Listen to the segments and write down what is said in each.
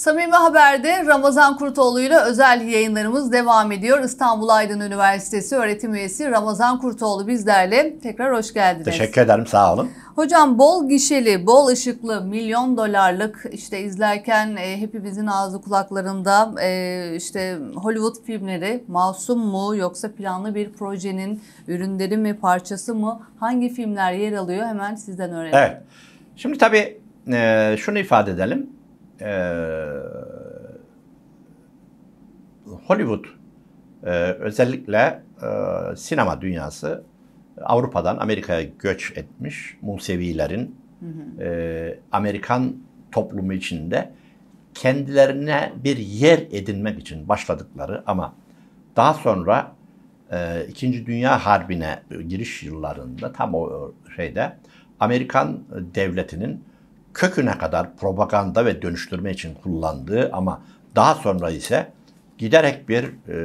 Samimi Haber'de Ramazan Kurtoğlu ile özel yayınlarımız devam ediyor. İstanbul Aydın Üniversitesi öğretim üyesi Ramazan Kurtoğlu bizlerle. Tekrar hoş geldiniz. Teşekkür ederim sağ olun. Hocam bol gişeli, bol ışıklı, milyon dolarlık işte izlerken e, hepimizin ağzı kulaklarında e, işte Hollywood filmleri masum mu yoksa planlı bir projenin ürünleri mi parçası mı hangi filmler yer alıyor hemen sizden öğrenelim. Evet. Şimdi tabii e, şunu ifade edelim e, Hollywood e, özellikle e, sinema dünyası Avrupa'dan Amerika'ya göç etmiş Musevilerin E, Amerikan toplumu içinde kendilerine bir yer edinmek için başladıkları ama daha sonra e, İkinci Dünya Harbi'ne giriş yıllarında tam o şeyde Amerikan devletinin köküne kadar propaganda ve dönüştürme için kullandığı ama daha sonra ise giderek bir e,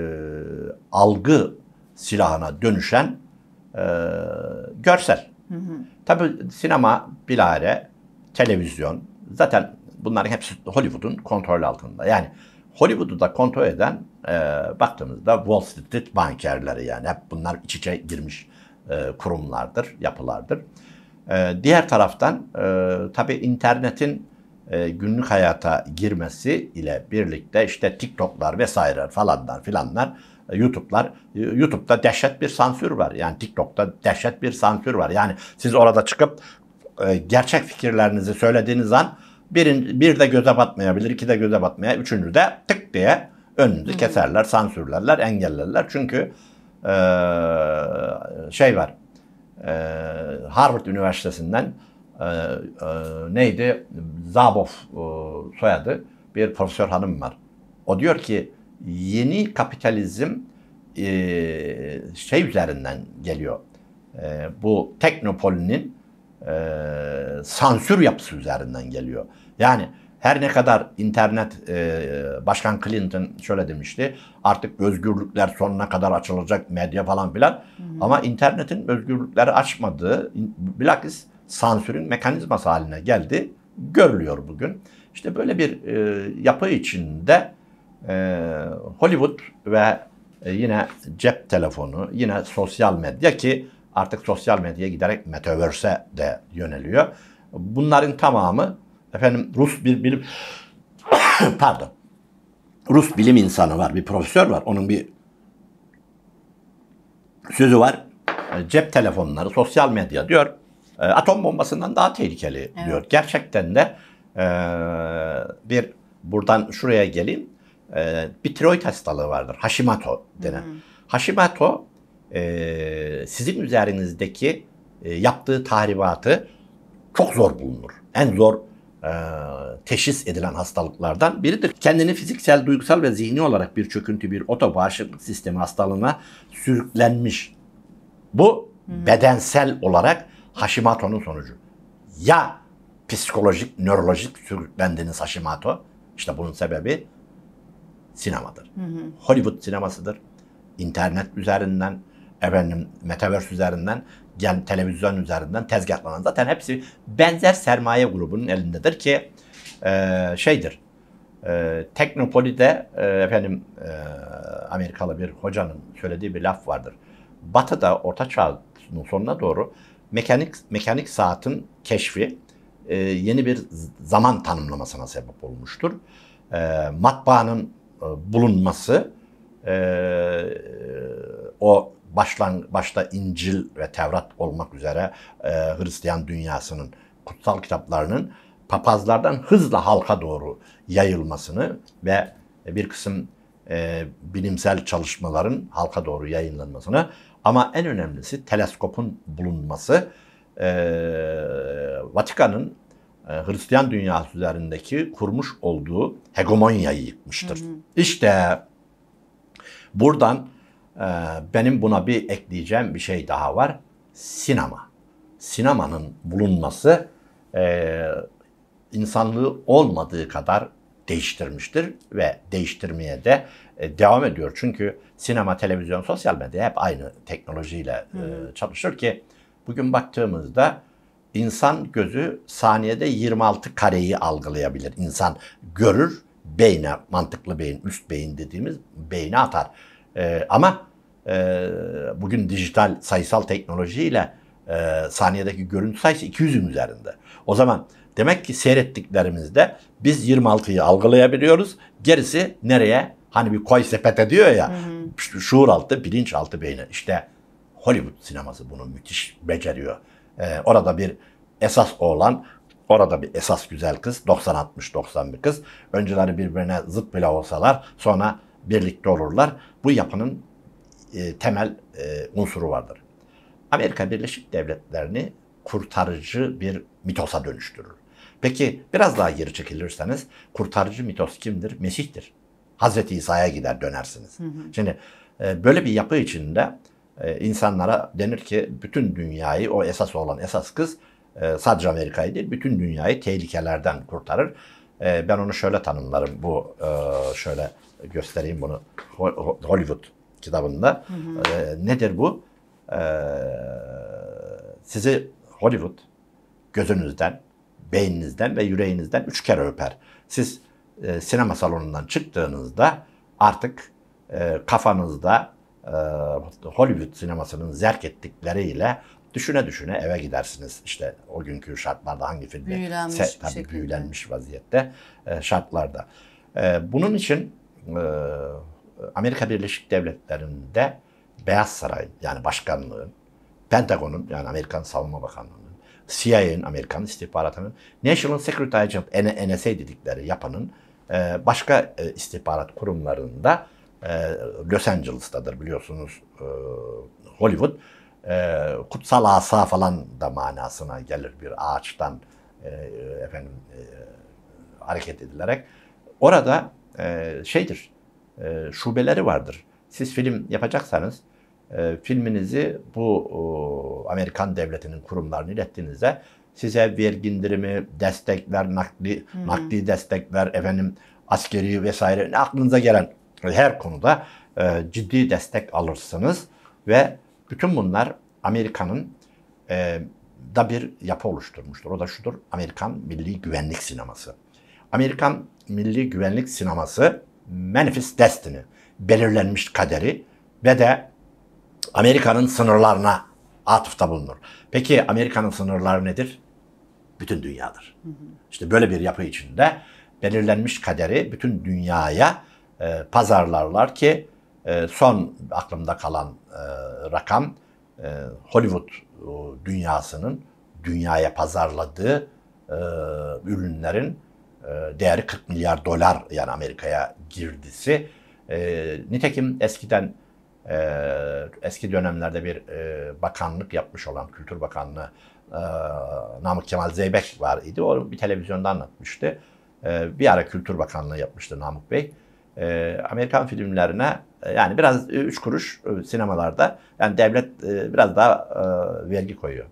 algı silahına dönüşen e, görsel. Hı hı. Tabii sinema bilare, televizyon zaten bunların hepsi Hollywood'un kontrol altında. Yani Hollywood'u da kontrol eden e, baktığımızda Wall Street bankerleri yani hep bunlar iç içe girmiş e, kurumlardır, yapılardır. E, diğer taraftan e, tabii internetin e, günlük hayata girmesi ile birlikte işte TikTok'lar vesaire falanlar filanlar e, YouTube'lar e, YouTube'da dehşet bir sansür var. Yani TikTok'ta dehşet bir sansür var. Yani siz orada çıkıp e, gerçek fikirlerinizi söylediğiniz an birin, bir de göze batmayabilir, iki de göze batmaya, üçüncü de tık diye önünüzü hmm. keserler, sansürlerler, engellerler. Çünkü e, şey var, ee, Harvard Üniversitesi'nden e, e, neydi? Zabov e, soyadı bir profesör hanım var. O diyor ki yeni kapitalizm şey üzerinden geliyor. Bu teknopolinin sansür yapısı üzerinden geliyor. Yani her ne kadar internet e, Başkan Clinton şöyle demişti. Artık özgürlükler sonuna kadar açılacak medya falan filan. Hı hı. Ama internetin özgürlükleri açmadığı bilakis sansürün mekanizması haline geldi. Görülüyor bugün. İşte böyle bir e, yapı içinde e, Hollywood ve e, yine cep telefonu, yine sosyal medya ki artık sosyal medyaya giderek metaverse'e de yöneliyor. Bunların tamamı Efendim Rus bir bilim pardon. Rus bilim insanı var, bir profesör var. Onun bir sözü var. E, cep telefonları, sosyal medya diyor. E, atom bombasından daha tehlikeli evet. diyor. Gerçekten de e, bir buradan şuraya gelin, Bir tiroid hastalığı vardır. Hashimoto denen. Hashimoto sizin üzerinizdeki yaptığı tahribatı çok zor bulunur. En zor e, teşhis edilen hastalıklardan biridir. Kendini fiziksel, duygusal ve zihni olarak bir çöküntü, bir otobağışıklık sistemi hastalığına sürüklenmiş. Bu hı hmm. bedensel olarak Hashimoto'nun sonucu. Ya psikolojik, nörolojik sürüklendiniz Hashimoto. işte bunun sebebi sinemadır. Hı Hollywood sinemasıdır. İnternet üzerinden, efendim, metaverse üzerinden yani televizyon üzerinden tezgahlanan zaten hepsi benzer sermaye grubunun elindedir ki e, şeydir. E, Teknopoli'de e, efendim e, Amerikalı bir hocanın söylediği bir laf vardır. Batı'da Orta Çağ'ın sonuna doğru mekanik mekanik saatin keşfi e, yeni bir zaman tanımlamasına sebep olmuştur. E, matbaanın e, bulunması e, o başlan, başta İncil ve Tevrat olmak üzere e, Hristiyan dünyasının kutsal kitaplarının papazlardan hızla halka doğru yayılmasını ve bir kısım e, bilimsel çalışmaların halka doğru yayınlanmasını ama en önemlisi teleskopun bulunması e, Vatikan'ın e, Hristiyan dünyası üzerindeki kurmuş olduğu hegemonyayı yıkmıştır. Hı hı. İşte buradan ee, benim buna bir ekleyeceğim bir şey daha var. Sinema. Sinemanın bulunması e, insanlığı olmadığı kadar değiştirmiştir ve değiştirmeye de e, devam ediyor. Çünkü sinema, televizyon, sosyal medya hep aynı teknolojiyle e, çalışır ki bugün baktığımızda insan gözü saniyede 26 kareyi algılayabilir. İnsan görür, beyne, mantıklı beyin, üst beyin dediğimiz beyne atar. E, ama e, bugün dijital sayısal teknolojiyle e, saniyedeki görüntü sayısı 200'ün üzerinde. O zaman demek ki seyrettiklerimizde biz 26'yı algılayabiliyoruz. Gerisi nereye? Hani bir koy sepete diyor ya. Hı hı. Şuur altı, bilinç altı beyni. İşte Hollywood sineması bunu müthiş beceriyor. Ee, orada bir esas oğlan, orada bir esas güzel kız, 90-60-91 kız. Önceleri birbirine zıt bile olsalar sonra birlikte olurlar. Bu yapının e, temel e, unsuru vardır. Amerika Birleşik Devletleri'ni kurtarıcı bir mitosa dönüştürür. Peki biraz daha geri çekilirseniz kurtarıcı mitos kimdir? Mesih'tir. Hazreti İsa'ya gider dönersiniz. Hı hı. Şimdi e, böyle bir yapı içinde e, insanlara denir ki bütün dünyayı o esas olan esas kız e, sadece Amerika'yı değil bütün dünyayı tehlikelerden kurtarır. E, ben onu şöyle tanımlarım bu e, şöyle göstereyim bunu Hollywood kitabında. Hı hı. E, nedir bu? E, sizi Hollywood gözünüzden, beyninizden ve yüreğinizden üç kere öper. Siz e, sinema salonundan çıktığınızda artık e, kafanızda e, Hollywood sinemasının zerk ettikleriyle düşüne düşüne eve gidersiniz. İşte o günkü şartlarda hangi filmi büyülenmiş, se, tabii şekilde. büyülenmiş vaziyette e, şartlarda. E, bunun için ee, Amerika Birleşik Devletleri'nde Beyaz Saray yani başkanlığın, Pentagon'un yani Amerikan Savunma Bakanlığı'nın, CIA'nın Amerikan istihbaratının, National Security Agent, NSA dedikleri yapanın e, başka e, istihbarat kurumlarında e, Los Angeles'tadır biliyorsunuz Hollywood. Kutsal asa falan da manasına gelir bir ağaçtan efendim hareket edilerek. Orada e, şeydir, e, şubeleri vardır. Siz film yapacaksanız e, filminizi bu o, Amerikan devletinin kurumlarını ilettiğinizde size vergi indirimi, destekler, nakli, hmm. nakli ver, efendim askeri vesaire aklınıza gelen her konuda e, ciddi destek alırsınız ve bütün bunlar Amerika'nın e, da bir yapı oluşturmuştur. O da şudur, Amerikan milli güvenlik sineması. Amerikan milli güvenlik sineması Manifest Destiny, belirlenmiş kaderi ve de Amerika'nın sınırlarına atıfta bulunur. Peki Amerika'nın sınırları nedir? Bütün dünyadır. İşte böyle bir yapı içinde belirlenmiş kaderi bütün dünyaya e, pazarlarlar ki e, son aklımda kalan e, rakam e, Hollywood dünyasının dünyaya pazarladığı e, ürünlerin e, değeri 40 milyar dolar yani Amerika'ya girdisi. E, nitekim eskiden e, eski dönemlerde bir bakanlık yapmış olan Kültür Bakanlığı Namık Kemal Zeybek var idi. O bir televizyonda anlatmıştı. bir ara Kültür Bakanlığı yapmıştı Namık Bey. Amerikan filmlerine yani biraz üç kuruş sinemalarda yani devlet biraz daha vergi koyuyor.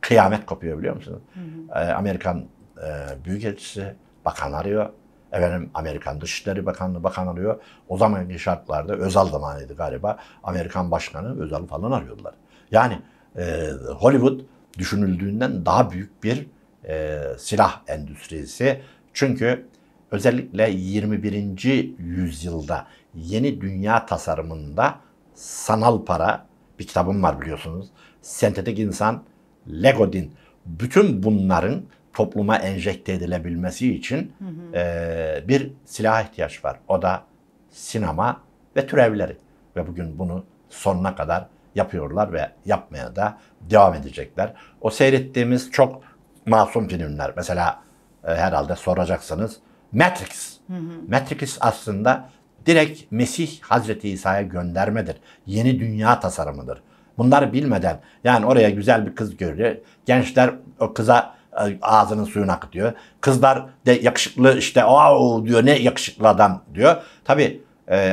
Kıyamet kopuyor biliyor musunuz? Hı hı. Amerikan e, Büyükelçisi bakan arıyor. Efendim Amerikan Dışişleri Bakanlığı bakan arıyor. O zamanki şartlarda Özal zamanıydı galiba. Amerikan Başkanı Özal falan arıyordular. Yani e, Hollywood düşünüldüğünden daha büyük bir e, silah endüstrisi. Çünkü özellikle 21. yüzyılda yeni dünya tasarımında sanal para, bir kitabım var biliyorsunuz, sentetik insan, Legodin, bütün bunların topluma enjekte edilebilmesi için hı hı. E, bir silaha ihtiyaç var. O da sinema ve türevleri. Ve bugün bunu sonuna kadar yapıyorlar ve yapmaya da devam edecekler. O seyrettiğimiz çok masum filmler. Mesela e, herhalde soracaksınız Matrix. Hı hı. Matrix aslında direkt Mesih Hazreti İsa'ya göndermedir. Yeni dünya tasarımıdır. Bunları bilmeden yani oraya güzel bir kız görüyor. Gençler o kıza e, ağzının suyunu akıtıyor. Kızlar de yakışıklı işte o diyor ne yakışıklı adam diyor. Tabi e,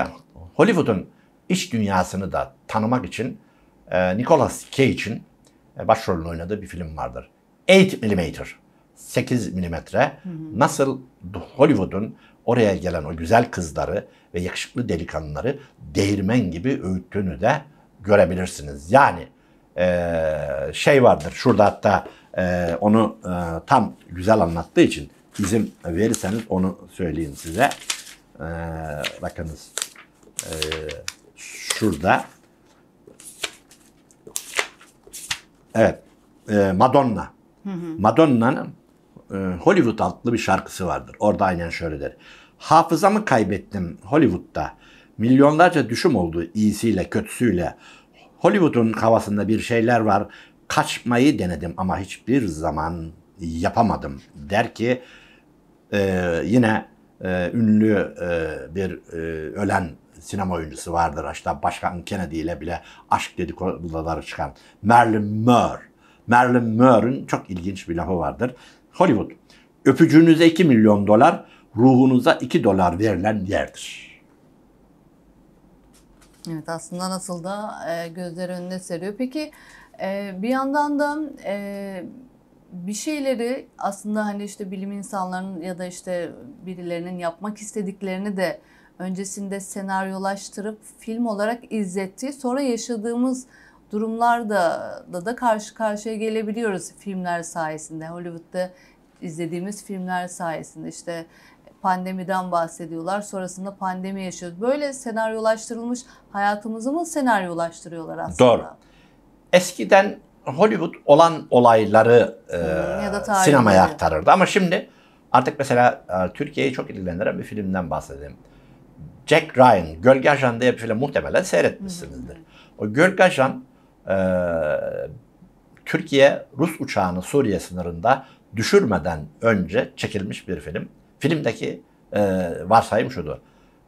Hollywood'un iç dünyasını da tanımak için e, Nicolas Cage'in e, başrolünü oynadığı bir film vardır. 8 mm. 8 milimetre nasıl Hollywood'un oraya gelen o güzel kızları ve yakışıklı delikanlıları değirmen gibi öğüttüğünü de görebilirsiniz. Yani e, şey vardır şurada hatta e, onu e, tam güzel anlattığı için izin verirseniz onu söyleyeyim size. E, bakınız e, şurada. Evet e, Madonna. Madonna'nın e, Hollywood adlı bir şarkısı vardır. Orada aynen şöyle der. Hafızamı kaybettim Hollywood'da. Milyonlarca düşüm oldu iyisiyle kötüsüyle. Hollywood'un havasında bir şeyler var kaçmayı denedim ama hiçbir zaman yapamadım der ki e, yine e, ünlü e, bir e, ölen sinema oyuncusu vardır. Hatta Başkan Kennedy ile bile aşk dedikoduları çıkan Marilyn Moore. Marilyn Moore'un çok ilginç bir lafı vardır. Hollywood, öpücüğünüze 2 milyon dolar, ruhunuza 2 dolar verilen yerdir. Evet aslında nasıl da e, gözler önüne seriyor. Peki ee, bir yandan da e, bir şeyleri aslında hani işte bilim insanlarının ya da işte birilerinin yapmak istediklerini de öncesinde senaryolaştırıp film olarak izlettiği sonra yaşadığımız durumlarda da, da karşı karşıya gelebiliyoruz filmler sayesinde. Hollywood'da izlediğimiz filmler sayesinde işte pandemiden bahsediyorlar. Sonrasında pandemi yaşıyoruz. Böyle senaryolaştırılmış hayatımızı mı senaryolaştırıyorlar aslında? Doğru eskiden Hollywood olan olayları e, ya sinemaya aktarırdı. Ama şimdi artık mesela e, Türkiye'yi çok ilgilendiren bir filmden bahsedeyim. Jack Ryan, Gölge Ajan diye bir film muhtemelen seyretmişsinizdir. O Gölge Ajan e, Türkiye Rus uçağını Suriye sınırında düşürmeden önce çekilmiş bir film. Filmdeki e, varsayım şudur.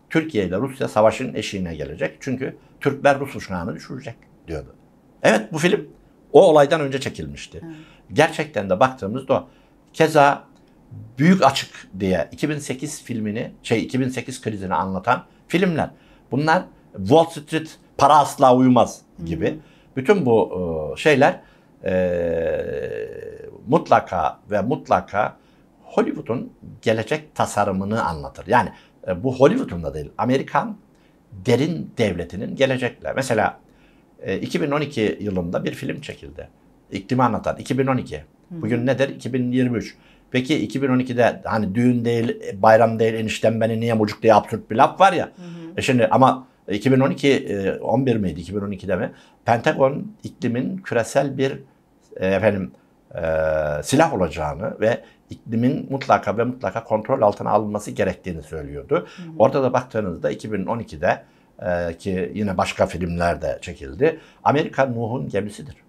Türkiye ile Rusya savaşın eşiğine gelecek. Çünkü Türkler Rus uçağını düşürecek diyordu. Evet bu film o olaydan önce çekilmişti. Evet. Gerçekten de baktığımızda o. Keza Büyük Açık diye 2008 filmini şey 2008 krizini anlatan filmler. Bunlar Wall Street para asla uyumaz gibi. Hı. Bütün bu e, şeyler e, mutlaka ve mutlaka Hollywood'un gelecek tasarımını anlatır. Yani e, bu Hollywood'un da değil, Amerikan derin devletinin gelecekle. Mesela 2012 ee, yılında bir film çekildi. İklimi anlatan 2012. Hı. Bugün nedir? 2023. Peki 2012'de hani düğün değil, bayram değil, enişten beni niye mucuk diye absürt bir laf var ya. Hı E şimdi ama 2012 11 e, miydi 2012'de mi? Pentagon iklimin küresel bir e, efendim e, silah olacağını ve iklimin mutlaka ve mutlaka kontrol altına alınması gerektiğini söylüyordu. Hı hı. Orada da baktığınızda 2012'de ee, ki yine başka filmlerde çekildi. Amerika Nuh'un gemisidir.